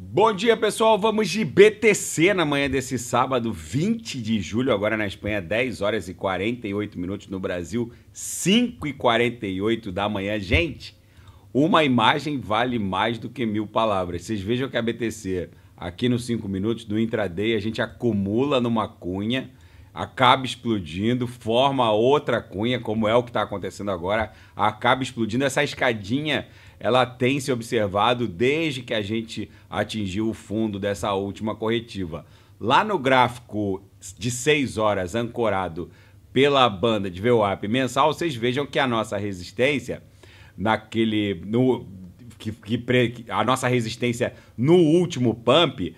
Bom dia, pessoal. Vamos de BTC na manhã desse sábado, 20 de julho, agora na Espanha, 10 horas e 48 minutos, no Brasil, 5 e 48 da manhã. Gente, uma imagem vale mais do que mil palavras. Vocês vejam que a BTC, aqui nos 5 minutos do intraday, a gente acumula numa cunha, acaba explodindo, forma outra cunha, como é o que está acontecendo agora, acaba explodindo essa escadinha ela tem se observado desde que a gente atingiu o fundo dessa última corretiva. Lá no gráfico de 6 horas ancorado pela banda de VWAP mensal, vocês vejam que a nossa resistência naquele no que, que a nossa resistência no último pump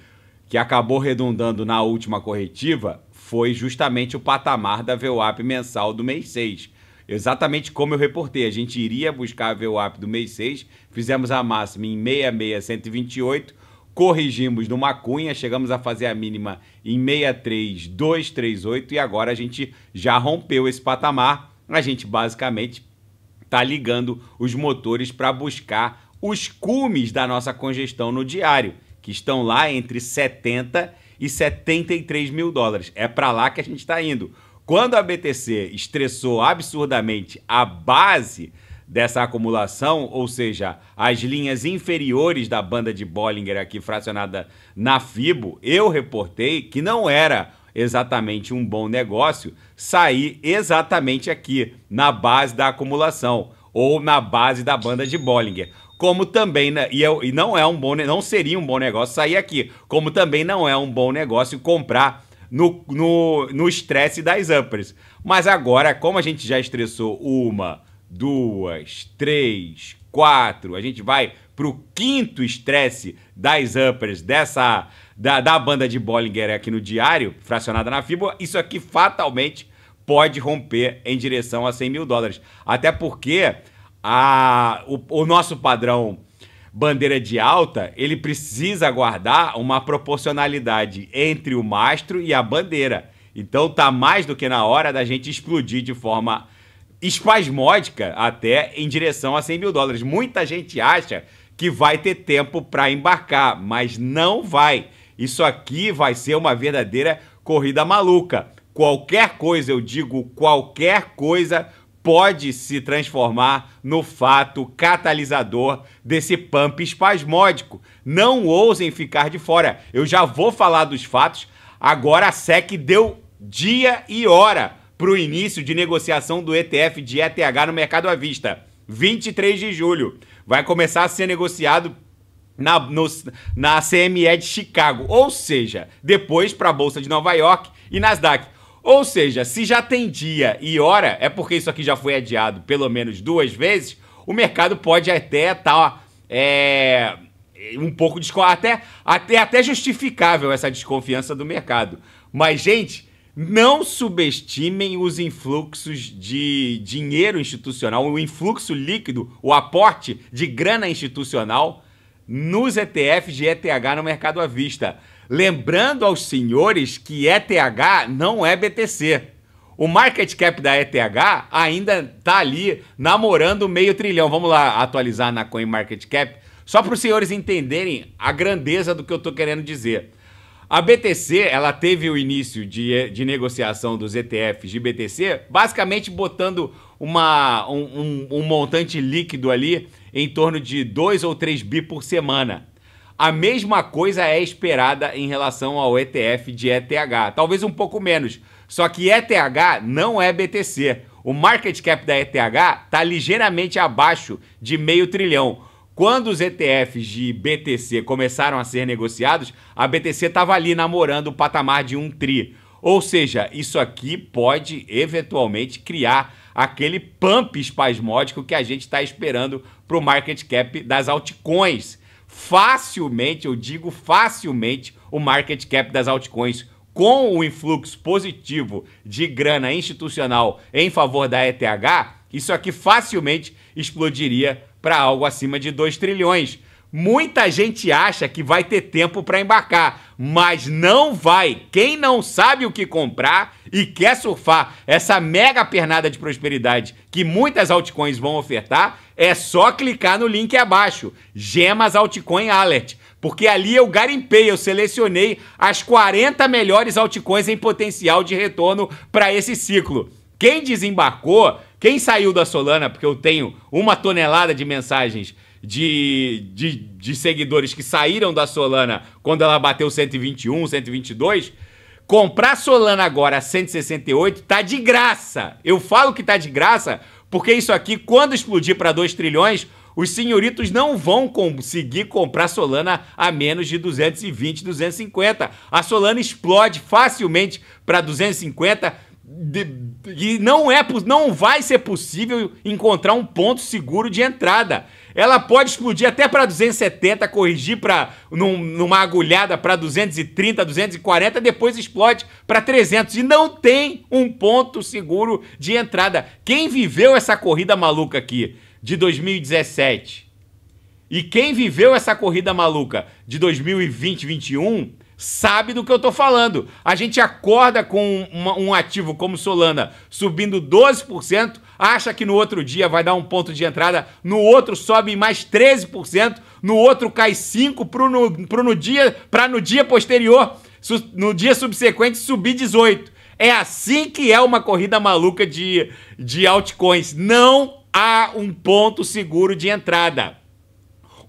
que acabou redundando na última corretiva foi justamente o patamar da VWAP mensal do mês 6. Exatamente como eu reportei, a gente iria buscar a VWAP do mês 6, fizemos a máxima em 66128, corrigimos numa cunha, chegamos a fazer a mínima em 63238 e agora a gente já rompeu esse patamar. A gente basicamente está ligando os motores para buscar os cumes da nossa congestão no diário, que estão lá entre 70 e 73 mil dólares. É para lá que a gente está indo. Quando a BTC estressou absurdamente a base dessa acumulação, ou seja, as linhas inferiores da banda de Bollinger aqui fracionada na FIBO, eu reportei que não era exatamente um bom negócio sair exatamente aqui na base da acumulação ou na base da banda de Bollinger como também e, eu, é, e, não é um bom não seria um bom negócio sair aqui, como também não é um bom negócio comprar no estresse no, no das uppers. Mas agora, como a gente já estressou uma, duas, três, quatro, a gente vai para o quinto estresse das uppers dessa da, da banda de Bollinger aqui no diário, fracionada na fibra, isso aqui fatalmente pode romper em direção a 100 mil dólares. Até porque a, o, o nosso padrão bandeira de alta, ele precisa guardar uma proporcionalidade entre o mastro e a bandeira. Então tá mais do que na hora da gente explodir de forma espasmódica até em direção a 100 mil dólares. Muita gente acha que vai ter tempo para embarcar, mas não vai. Isso aqui vai ser uma verdadeira corrida maluca. Qualquer coisa, eu digo qualquer coisa, pode se transformar no fato catalisador desse pump espasmódico. Não ousem ficar de fora. Eu já vou falar dos fatos. Agora a SEC deu dia e hora para o início de negociação do ETF de ETH no mercado à vista. 23 de julho. Vai começar a ser negociado na, no, na CME de Chicago, ou seja, depois para a Bolsa de Nova York e Nasdaq. Ou seja, se já tem dia e hora, é porque isso aqui já foi adiado pelo menos duas vezes, o mercado pode até estar tá, é, um pouco até, até até justificável essa desconfiança do mercado. Mas gente, não subestimem os influxos de dinheiro institucional, o influxo líquido, o aporte de grana institucional nos ETFs de ETH no mercado à vista. Lembrando aos senhores que ETH não é BTC. O market cap da ETH ainda está ali namorando meio trilhão. Vamos lá atualizar na CoinMarketCap, só para os senhores entenderem a grandeza do que eu estou querendo dizer. A BTC ela teve o início de, de negociação dos ETFs de BTC, basicamente botando uma, um, um, um montante líquido ali em torno de 2 ou 3 bi por semana. A mesma coisa é esperada em relação ao ETF de ETH, talvez um pouco menos. Só que ETH não é BTC. O market cap da ETH está ligeiramente abaixo de meio trilhão. Quando os ETFs de BTC começaram a ser negociados, a BTC estava ali namorando o patamar de um tri. Ou seja, isso aqui pode eventualmente criar aquele pump espasmódico que a gente está esperando para o market cap das altcoins facilmente, eu digo facilmente, o market cap das altcoins com o influxo positivo de grana institucional em favor da ETH, isso aqui facilmente explodiria para algo acima de 2 trilhões. Muita gente acha que vai ter tempo para embarcar, mas não vai. Quem não sabe o que comprar e quer surfar essa mega pernada de prosperidade que muitas altcoins vão ofertar, é só clicar no link abaixo, Gemas Altcoin Alert, porque ali eu garimpei, eu selecionei as 40 melhores altcoins em potencial de retorno para esse ciclo. Quem desembarcou, quem saiu da Solana, porque eu tenho uma tonelada de mensagens de, de, de seguidores que saíram da Solana quando ela bateu 121, 122. Comprar Solana agora a 168 tá de graça. Eu falo que tá de graça porque isso aqui, quando explodir para 2 trilhões, os senhoritos não vão conseguir comprar Solana a menos de 220, 250. A Solana explode facilmente para 250 e não é não vai ser possível encontrar um ponto seguro de entrada. Ela pode explodir até para 270, corrigir para num, numa agulhada para 230, 240, depois explode para 300 e não tem um ponto seguro de entrada. Quem viveu essa corrida maluca aqui de 2017 e quem viveu essa corrida maluca de 2020, 21 sabe do que eu tô falando. A gente acorda com um ativo como Solana subindo 12%, acha que no outro dia vai dar um ponto de entrada, no outro sobe mais 13%, no outro cai 5% para no, pro no dia, para no dia posterior, no dia subsequente subir 18%. É assim que é uma corrida maluca de, de altcoins. Não há um ponto seguro de entrada.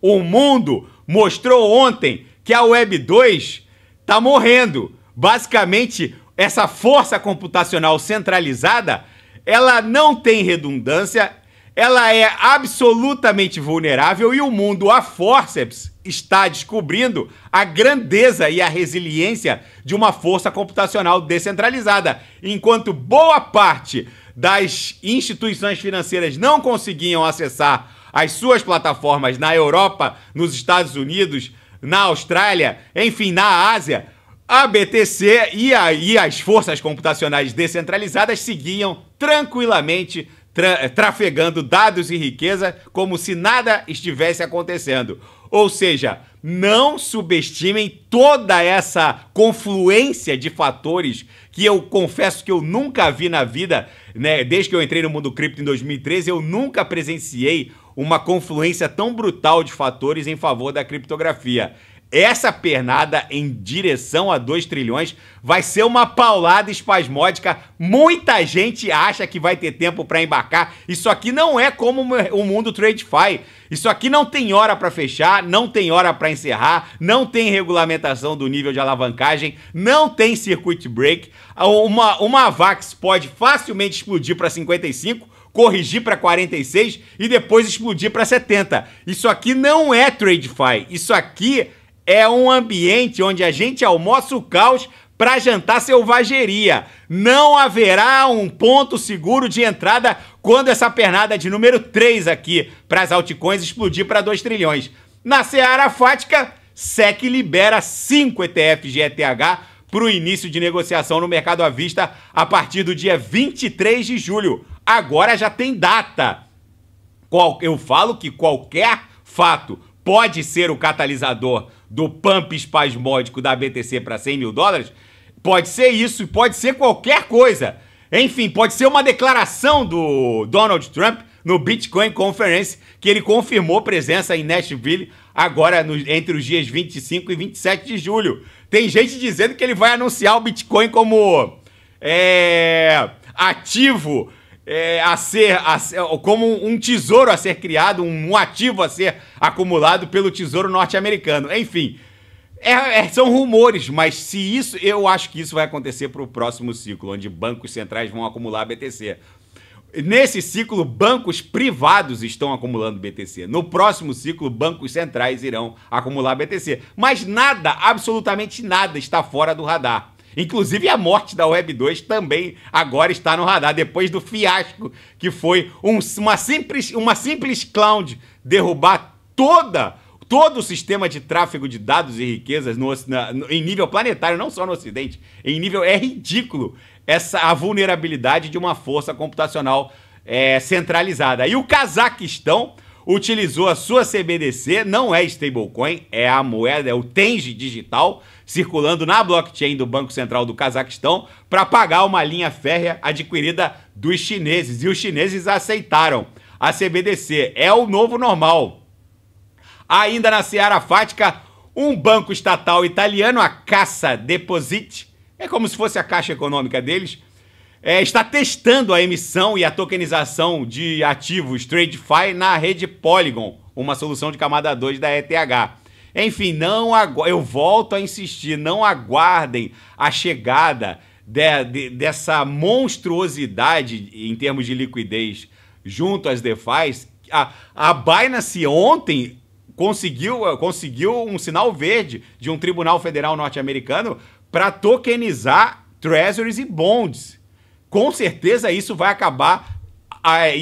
O mundo mostrou ontem que a Web 2 está morrendo. Basicamente, essa força computacional centralizada ela não tem redundância, ela é absolutamente vulnerável e o mundo a forceps está descobrindo a grandeza e a resiliência de uma força computacional descentralizada. Enquanto boa parte das instituições financeiras não conseguiam acessar as suas plataformas na Europa, nos Estados Unidos, na Austrália, enfim, na Ásia, a BTC e, as forças computacionais descentralizadas seguiam tranquilamente tra eh, trafegando dados e riqueza como se nada estivesse acontecendo. Ou seja, não subestimem toda essa confluência de fatores que eu confesso que eu nunca vi na vida, né? Desde que eu entrei no mundo cripto em 2013, eu nunca presenciei uma confluência tão brutal de fatores em favor da criptografia. Essa pernada em direção a 2 trilhões vai ser uma paulada espasmódica. Muita gente acha que vai ter tempo para embarcar. Isso aqui não é como o mundo TradeFi. Isso aqui não tem hora para fechar, não tem hora para encerrar, não tem regulamentação do nível de alavancagem, não tem circuit break. Uma, uma VAX pode facilmente explodir para 55 corrigir para 46 e depois explodir para 70. Isso aqui não é TradeFi. Isso aqui é um ambiente onde a gente almoça o caos para jantar selvageria. Não haverá um ponto seguro de entrada quando essa pernada de número 3 aqui para as altcoins explodir para 2 trilhões. Na seara fática, SEC libera 5 ETFs de ETH para o início de negociação no mercado à vista a partir do dia 23 de julho. Agora já tem data. eu falo que qualquer fato pode ser o catalisador do pump espasmódico da BTC para 100 mil dólares? Pode ser isso, pode ser qualquer coisa. Enfim, pode ser uma declaração do Donald Trump no Bitcoin Conference, que ele confirmou presença em Nashville agora no, entre os dias 25 e 27 de julho. Tem gente dizendo que ele vai anunciar o Bitcoin como é, ativo é, a, ser, a ser, como um tesouro a ser criado, um ativo a ser acumulado pelo Tesouro Norte-Americano. Enfim, é, é, são rumores, mas se isso, eu acho que isso vai acontecer para o próximo ciclo, onde bancos centrais vão acumular BTC. Nesse ciclo, bancos privados estão acumulando BTC. No próximo ciclo, bancos centrais irão acumular BTC. Mas nada, absolutamente nada, está fora do radar. Inclusive a morte da Web 2 também agora está no radar, depois do fiasco que foi um, uma, simples, uma simples cloud derrubar toda todo o sistema de tráfego de dados e riquezas no, na, no, em nível planetário, não só no Ocidente, em nível é ridículo essa a vulnerabilidade de uma força computacional é, centralizada. E o Cazaquistão utilizou a sua CBDC, não é stablecoin, é a moeda, é o Tenge digital, circulando na blockchain do Banco Central do Cazaquistão para pagar uma linha férrea adquirida dos chineses. E os chineses aceitaram. A CBDC é o novo normal. Ainda na Seara Fática, um banco estatal italiano, a Caça Deposit é como se fosse a caixa econômica deles, é, está testando a emissão e a tokenização de ativos TradeFi na rede Polygon, uma solução de camada 2 da ETH. Enfim, não eu volto a insistir, não aguardem a chegada de, de, dessa monstruosidade em termos de liquidez junto às DeFi. A, a Binance ontem conseguiu, conseguiu um sinal verde de um tribunal federal norte-americano para tokenizar treasuries e bonds com certeza isso vai acabar é,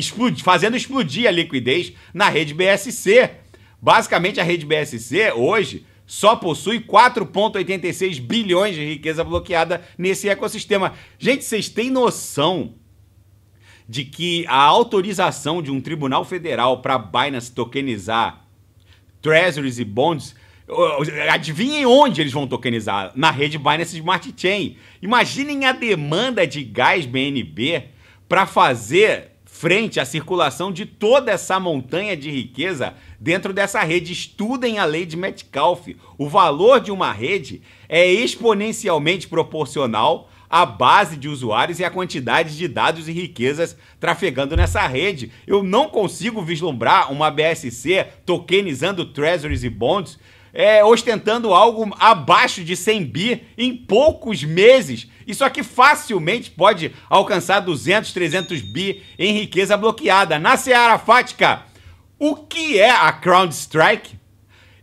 fazendo explodir a liquidez na rede BSC. Basicamente, a rede BSC hoje só possui 4,86 bilhões de riqueza bloqueada nesse ecossistema. Gente, vocês têm noção de que a autorização de um tribunal federal para Binance tokenizar treasuries e bonds Adivinhem onde eles vão tokenizar? Na rede Binance Smart Chain. Imaginem a demanda de gás BNB para fazer frente à circulação de toda essa montanha de riqueza dentro dessa rede. Estudem a lei de Metcalfe. O valor de uma rede é exponencialmente proporcional à base de usuários e à quantidade de dados e riquezas trafegando nessa rede. Eu não consigo vislumbrar uma BSC tokenizando treasuries e bonds é, ostentando algo abaixo de 100 bi em poucos meses. Isso aqui facilmente pode alcançar 200, 300 bi em riqueza bloqueada. Na Seara Fática, o que é a Crown Strike?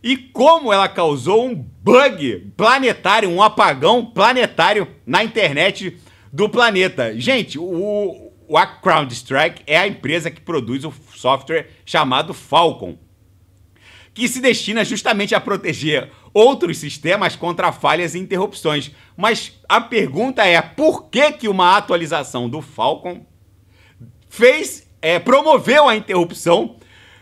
E como ela causou um bug planetário, um apagão planetário na internet do planeta. Gente, o, a Crown Strike é a empresa que produz o software chamado Falcon que se destina justamente a proteger outros sistemas contra falhas e interrupções. Mas a pergunta é por que, que uma atualização do Falcon fez, é, promoveu a interrupção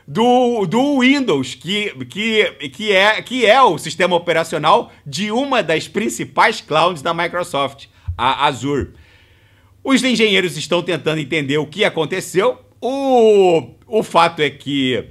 do, do Windows, que, que, que, é, que é o sistema operacional de uma das principais clouds da Microsoft, a Azure. Os engenheiros estão tentando entender o que aconteceu. O, o fato é que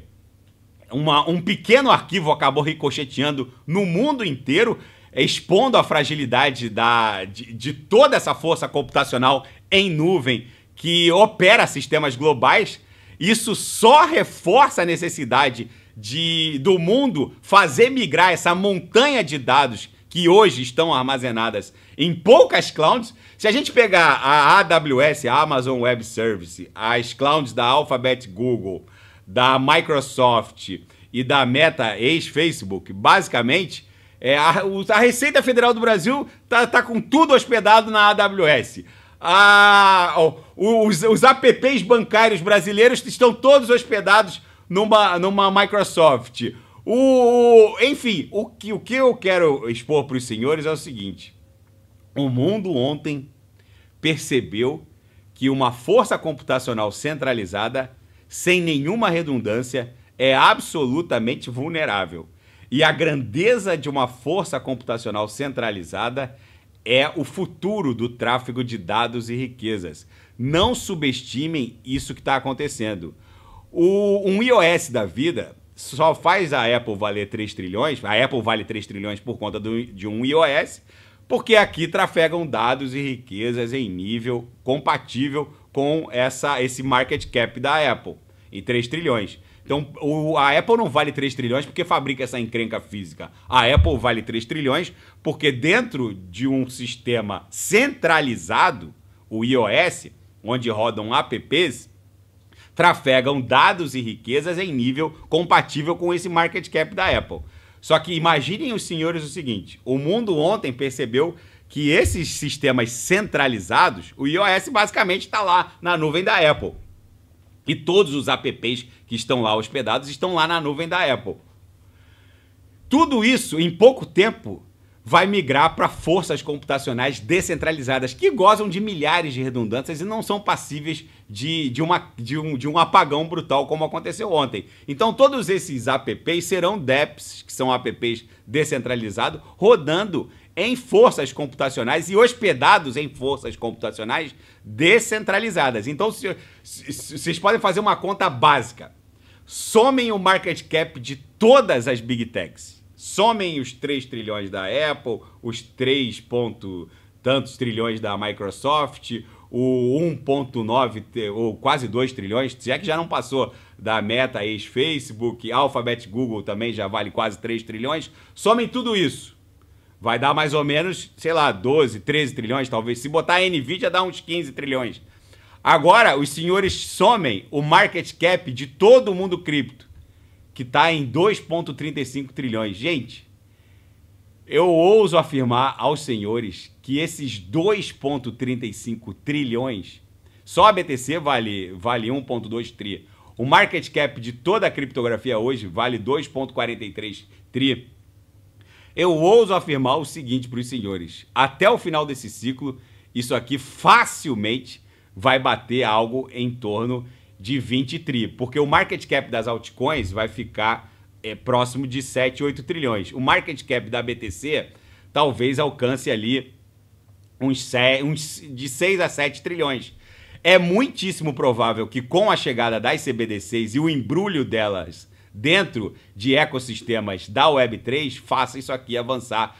uma, um pequeno arquivo acabou ricocheteando no mundo inteiro, expondo a fragilidade da, de, de toda essa força computacional em nuvem que opera sistemas globais. Isso só reforça a necessidade de, do mundo fazer migrar essa montanha de dados que hoje estão armazenadas em poucas clouds. Se a gente pegar a AWS, a Amazon Web Service, as clouds da Alphabet Google, da Microsoft e da Meta, ex-Facebook, basicamente, é, a, a, Receita Federal do Brasil tá, tá com tudo hospedado na AWS. A, os, os apps bancários brasileiros estão todos hospedados numa, numa Microsoft. O, enfim, o que, o que eu quero expor para os senhores é o seguinte: o mundo ontem percebeu que uma força computacional centralizada sem nenhuma redundância, é absolutamente vulnerável. E a grandeza de uma força computacional centralizada é o futuro do tráfego de dados e riquezas. Não subestimem isso que está acontecendo. O, um iOS da vida só faz a Apple valer 3 trilhões, a Apple vale 3 trilhões por conta do, de um iOS, porque aqui trafegam dados e riquezas em nível compatível com essa, esse market cap da Apple, em 3 trilhões. Então, o, a Apple não vale 3 trilhões porque fabrica essa encrenca física. A Apple vale 3 trilhões porque dentro de um sistema centralizado, o iOS, onde rodam apps, trafegam dados e riquezas em nível compatível com esse market cap da Apple. Só que imaginem os senhores o seguinte: o mundo ontem percebeu que esses sistemas centralizados, o iOS basicamente está lá na nuvem da Apple. E todos os apps que estão lá hospedados estão lá na nuvem da Apple. Tudo isso, em pouco tempo, vai migrar para forças computacionais descentralizadas, que gozam de milhares de redundâncias e não são passíveis de, de, uma, de, um, de um apagão brutal como aconteceu ontem. Então, todos esses apps serão DApps, que são apps descentralizados, rodando em forças computacionais e hospedados em forças computacionais descentralizadas. Então, se, se, se, vocês podem fazer uma conta básica. Somem o market cap de todas as big techs. Somem os 3 trilhões da Apple, os 3 ponto tantos trilhões da Microsoft, o 1.9 ou quase 2 trilhões, se é que já não passou da Meta, ex-Facebook, Alphabet, Google também já vale quase 3 trilhões. Somem tudo isso vai dar mais ou menos, sei lá, 12, 13 trilhões, talvez. Se botar a Nvidia, dá uns 15 trilhões. Agora, os senhores somem o market cap de todo mundo cripto, que está em 2,35 trilhões. Gente, eu ouso afirmar aos senhores que esses 2,35 trilhões, só a BTC vale, vale 1,2 tri. O market cap de toda a criptografia hoje vale 2,43 tri. Eu ouso afirmar o seguinte para os senhores: até o final desse ciclo, isso aqui facilmente vai bater algo em torno de 20 tri, porque o market cap das altcoins vai ficar é, próximo de 7, 8 trilhões. O market cap da BTC talvez alcance ali uns, 7, uns de 6 a 7 trilhões. É muitíssimo provável que com a chegada das CBDCs e o embrulho delas dentro de ecossistemas da Web3 faça isso aqui avançar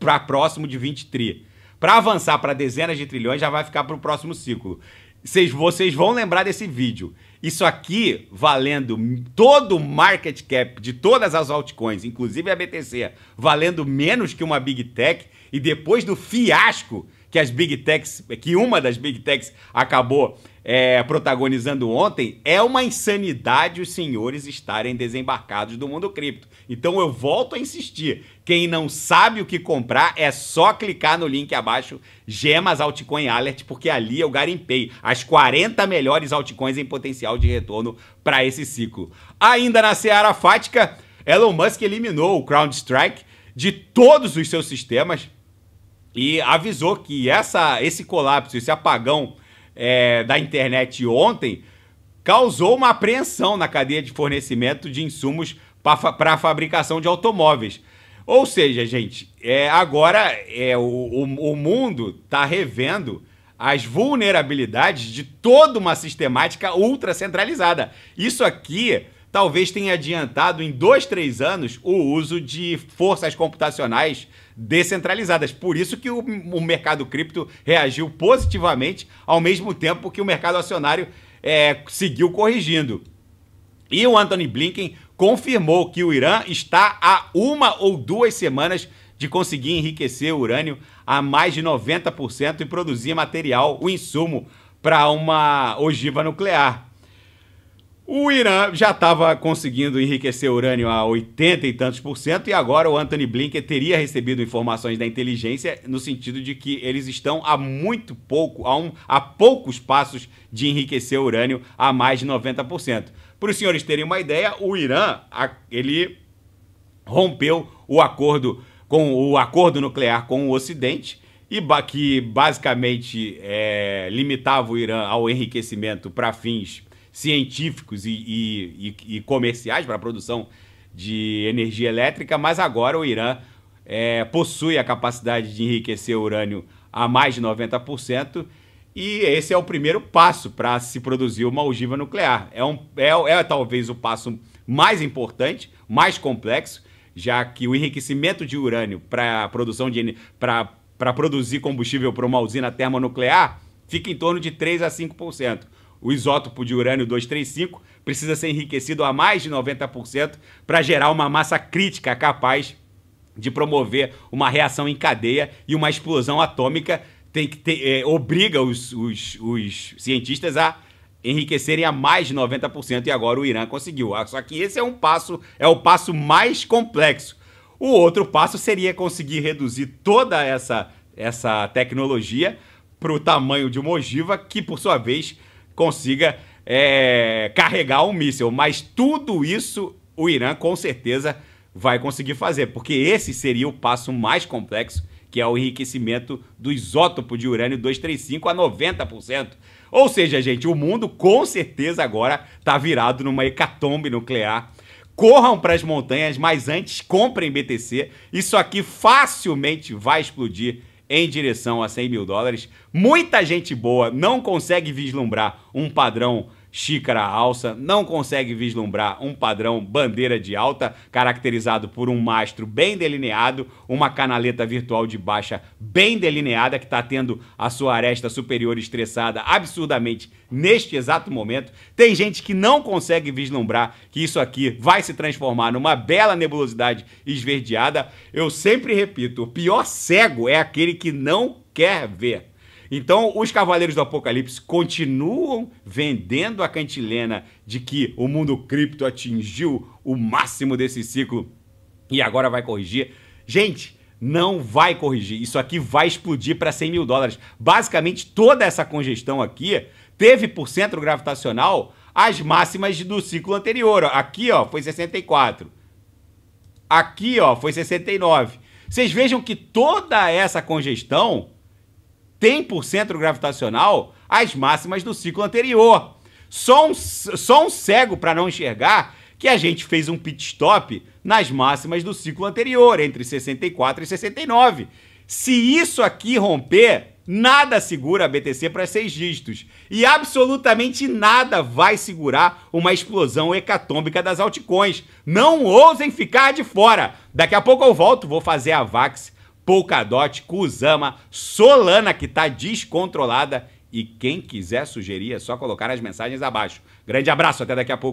para próximo de 20 tri. Para avançar para dezenas de trilhões já vai ficar para o próximo ciclo. Cês, vocês vão lembrar desse vídeo. Isso aqui, valendo todo o market cap de todas as altcoins, inclusive a BTC, valendo menos que uma Big Tech, e depois do fiasco que as Big Techs, que uma das Big Techs acabou é, protagonizando ontem, é uma insanidade os senhores estarem desembarcados do mundo cripto. Então eu volto a insistir: quem não sabe o que comprar é só clicar no link abaixo, Gemas Altcoin Alert, porque ali eu garimpei as 40 melhores altcoins em potencial de retorno para esse ciclo. Ainda na seara fática, Elon Musk eliminou o CrowdStrike de todos os seus sistemas e avisou que essa, esse colapso, esse apagão é, da internet ontem causou uma apreensão na cadeia de fornecimento de insumos para a fabricação de automóveis. Ou seja, gente, é, agora é, o, o, o mundo está revendo as vulnerabilidades de toda uma sistemática ultra centralizada. Isso aqui talvez tenha adiantado em dois, três anos o uso de forças computacionais descentralizadas. Por isso que o, o mercado cripto reagiu positivamente, ao mesmo tempo que o mercado acionário é, seguiu corrigindo. E o Anthony Blinken confirmou que o Irã está a uma ou duas semanas de conseguir enriquecer o urânio a mais de 90% e produzir material, o insumo, para uma ogiva nuclear. O Irã já estava conseguindo enriquecer urânio a 80 e tantos por cento, e agora o Anthony Blinken teria recebido informações da inteligência no sentido de que eles estão a muito pouco, a, um, a poucos passos de enriquecer urânio a mais de 90%. Para os senhores terem uma ideia, o Irã ele rompeu o acordo com o acordo nuclear com o Ocidente e que basicamente é, limitava o Irã ao enriquecimento para fins científicos e, e, e, e comerciais para a produção de energia elétrica, mas agora o Irã é, possui a capacidade de enriquecer urânio a mais de 90%, e esse é o primeiro passo para se produzir uma ogiva nuclear. É, um, é, é talvez o passo mais importante, mais complexo, já que o enriquecimento de urânio para produção de para produzir combustível para uma usina termonuclear fica em torno de 3 a 5% o isótopo de urânio 235 precisa ser enriquecido a mais de 90% para gerar uma massa crítica capaz de promover uma reação em cadeia e uma explosão atômica tem que ter, é, obriga os, os, os cientistas a enriquecerem a mais de 90% e agora o Irã conseguiu. Ah, só que esse é um passo, é o passo mais complexo. O outro passo seria conseguir reduzir toda essa, essa tecnologia para o tamanho de uma ogiva, que por sua vez consiga é, carregar um míssil. Mas tudo isso o Irã com certeza vai conseguir fazer, porque esse seria o passo mais complexo, que é o enriquecimento do isótopo de urânio 235 a 90%. Ou seja, gente, o mundo com certeza agora está virado numa hecatombe nuclear. Corram para as montanhas, mas antes comprem BTC. Isso aqui facilmente vai explodir em direção a 100 mil dólares. Muita gente boa não consegue vislumbrar um padrão xícara alça, não consegue vislumbrar um padrão bandeira de alta, caracterizado por um mastro bem delineado, uma canaleta virtual de baixa bem delineada, que está tendo a sua aresta superior estressada absurdamente neste exato momento. Tem gente que não consegue vislumbrar que isso aqui vai se transformar numa bela nebulosidade esverdeada. Eu sempre repito, o pior cego é aquele que não quer ver. Então, os Cavaleiros do Apocalipse continuam vendendo a cantilena de que o mundo cripto atingiu o máximo desse ciclo e agora vai corrigir. Gente, não vai corrigir. Isso aqui vai explodir para 100 mil dólares. Basicamente, toda essa congestão aqui teve por centro gravitacional as máximas do ciclo anterior. Aqui, ó, foi 64. Aqui, ó, foi 69. Vocês vejam que toda essa congestão tem por centro gravitacional as máximas do ciclo anterior. Só um, só um cego para não enxergar que a gente fez um pit stop nas máximas do ciclo anterior, entre 64 e 69. Se isso aqui romper, Nada segura a BTC para seis dígitos. E absolutamente nada vai segurar uma explosão hecatômica das altcoins. Não ousem ficar de fora. Daqui a pouco eu volto, vou fazer a VAX Polkadot, Kuzama, Solana, que tá descontrolada. E quem quiser sugerir, é só colocar as mensagens abaixo. Grande abraço, até daqui a pouco.